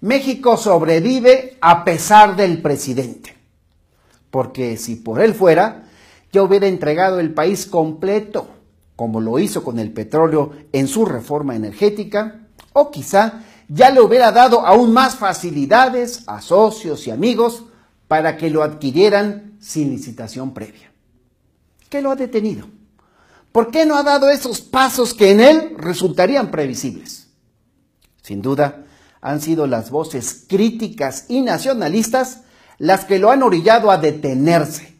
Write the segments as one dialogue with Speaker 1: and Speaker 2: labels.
Speaker 1: México sobrevive a pesar del presidente. Porque si por él fuera, ya hubiera entregado el país completo, como lo hizo con el petróleo en su reforma energética, o quizá ya le hubiera dado aún más facilidades a socios y amigos para que lo adquirieran sin licitación previa. ¿Qué lo ha detenido? ¿Por qué no ha dado esos pasos que en él resultarían previsibles? Sin duda, han sido las voces críticas y nacionalistas las que lo han orillado a detenerse.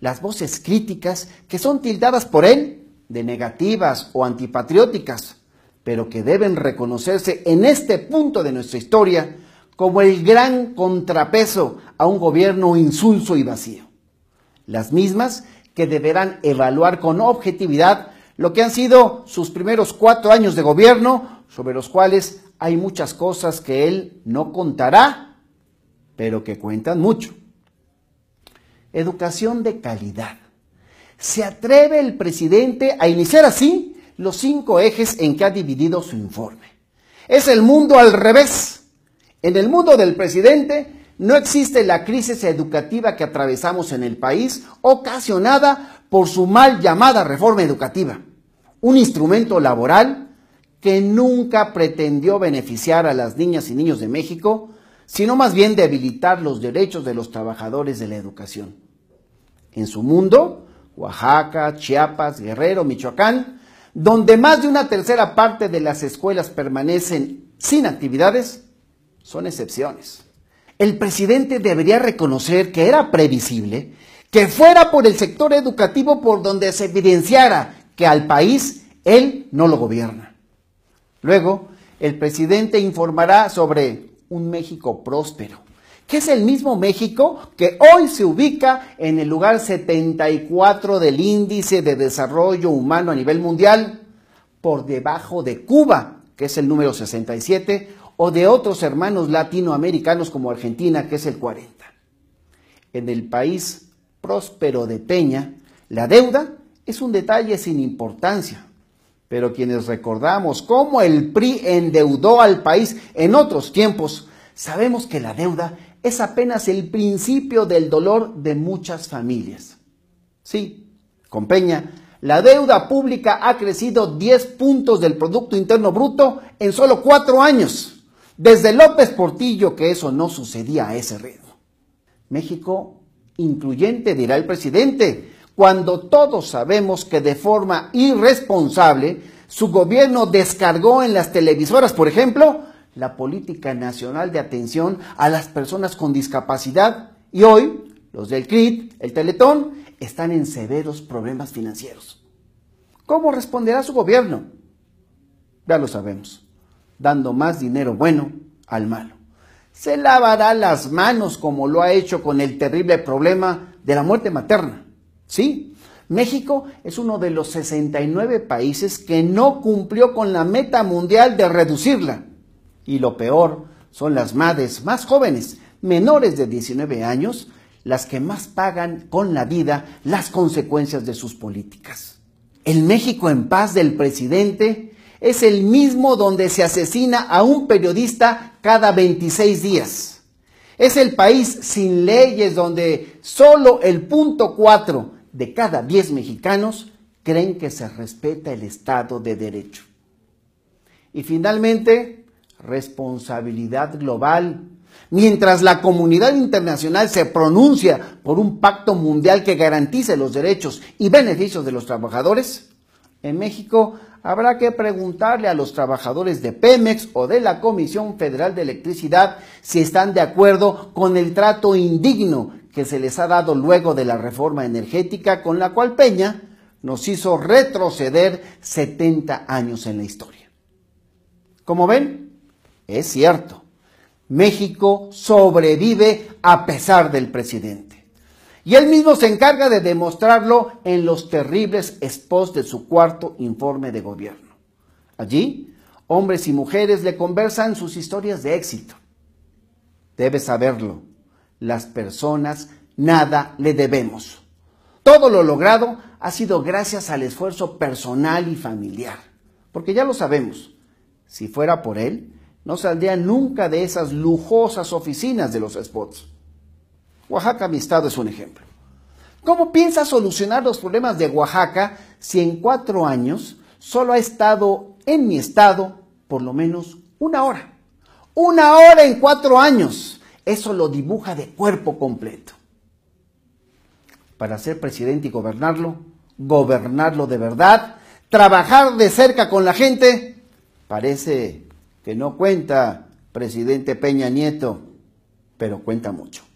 Speaker 1: Las voces críticas que son tildadas por él de negativas o antipatrióticas, pero que deben reconocerse en este punto de nuestra historia como el gran contrapeso a un gobierno insulso y vacío. Las mismas que deberán evaluar con objetividad lo que han sido sus primeros cuatro años de gobierno, sobre los cuales hay muchas cosas que Él no contará, pero que cuentan mucho. Educación de calidad. ¿Se atreve el presidente a iniciar así los cinco ejes en que ha dividido su informe? Es el mundo al revés. En el mundo del presidente no existe la crisis educativa que atravesamos en el país ocasionada por su mal llamada reforma educativa, un instrumento laboral que nunca pretendió beneficiar a las niñas y niños de México, sino más bien debilitar los derechos de los trabajadores de la educación. En su mundo, Oaxaca, Chiapas, Guerrero, Michoacán, donde más de una tercera parte de las escuelas permanecen sin actividades, son excepciones. El presidente debería reconocer que era previsible que fuera por el sector educativo por donde se evidenciara que al país él no lo gobierna. Luego, el presidente informará sobre un México próspero, que es el mismo México que hoy se ubica en el lugar 74 del índice de desarrollo humano a nivel mundial, por debajo de Cuba, que es el número 67, o de otros hermanos latinoamericanos como Argentina, que es el 40. En el país próspero de Peña, la deuda es un detalle sin importancia, pero quienes recordamos cómo el PRI endeudó al país en otros tiempos, sabemos que la deuda es apenas el principio del dolor de muchas familias. Sí, con Peña, la deuda pública ha crecido 10 puntos del Producto Interno Bruto en solo cuatro años. Desde López Portillo que eso no sucedía a ese ritmo. México incluyente, dirá el presidente, cuando todos sabemos que de forma irresponsable su gobierno descargó en las televisoras, por ejemplo, la política nacional de atención a las personas con discapacidad y hoy los del CRIT, el Teletón, están en severos problemas financieros. ¿Cómo responderá su gobierno? Ya lo sabemos, dando más dinero bueno al malo. Se lavará las manos como lo ha hecho con el terrible problema de la muerte materna ¿Sí? México es uno de los 69 países que no cumplió con la meta mundial de reducirla. Y lo peor son las madres más jóvenes, menores de 19 años, las que más pagan con la vida las consecuencias de sus políticas. El México en paz del presidente es el mismo donde se asesina a un periodista cada 26 días. Es el país sin leyes donde solo el punto 4 de cada diez mexicanos creen que se respeta el Estado de Derecho. Y finalmente, responsabilidad global. Mientras la comunidad internacional se pronuncia por un pacto mundial que garantice los derechos y beneficios de los trabajadores, en México habrá que preguntarle a los trabajadores de Pemex o de la Comisión Federal de Electricidad si están de acuerdo con el trato indigno que se les ha dado luego de la reforma energética con la cual Peña nos hizo retroceder 70 años en la historia. Como ven, es cierto, México sobrevive a pesar del presidente. Y él mismo se encarga de demostrarlo en los terribles spots de su cuarto informe de gobierno. Allí, hombres y mujeres le conversan sus historias de éxito. Debes saberlo, las personas nada le debemos. Todo lo logrado ha sido gracias al esfuerzo personal y familiar. Porque ya lo sabemos, si fuera por él, no saldría nunca de esas lujosas oficinas de los spots. Oaxaca, mi estado, es un ejemplo. ¿Cómo piensa solucionar los problemas de Oaxaca si en cuatro años solo ha estado en mi estado por lo menos una hora? Una hora en cuatro años. Eso lo dibuja de cuerpo completo. Para ser presidente y gobernarlo, gobernarlo de verdad, trabajar de cerca con la gente, parece que no cuenta presidente Peña Nieto, pero cuenta mucho.